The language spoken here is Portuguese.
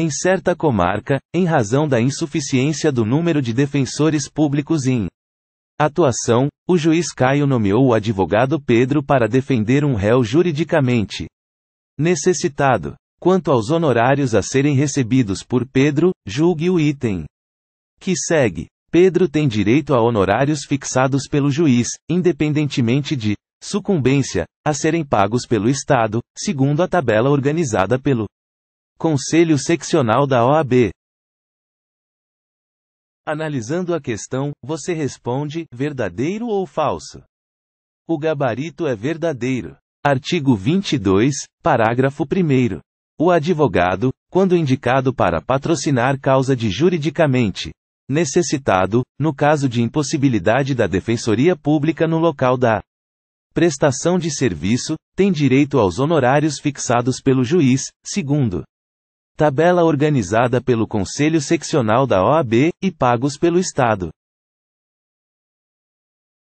em certa comarca, em razão da insuficiência do número de defensores públicos em atuação, o juiz Caio nomeou o advogado Pedro para defender um réu juridicamente necessitado. Quanto aos honorários a serem recebidos por Pedro, julgue o item que segue. Pedro tem direito a honorários fixados pelo juiz, independentemente de sucumbência, a serem pagos pelo Estado, segundo a tabela organizada pelo Conselho Seccional da OAB. Analisando a questão, você responde: verdadeiro ou falso? O gabarito é verdadeiro. Artigo 22, parágrafo 1. O advogado, quando indicado para patrocinar causa de juridicamente necessitado, no caso de impossibilidade da defensoria pública no local da prestação de serviço, tem direito aos honorários fixados pelo juiz, segundo Tabela organizada pelo Conselho Seccional da OAB, e pagos pelo Estado.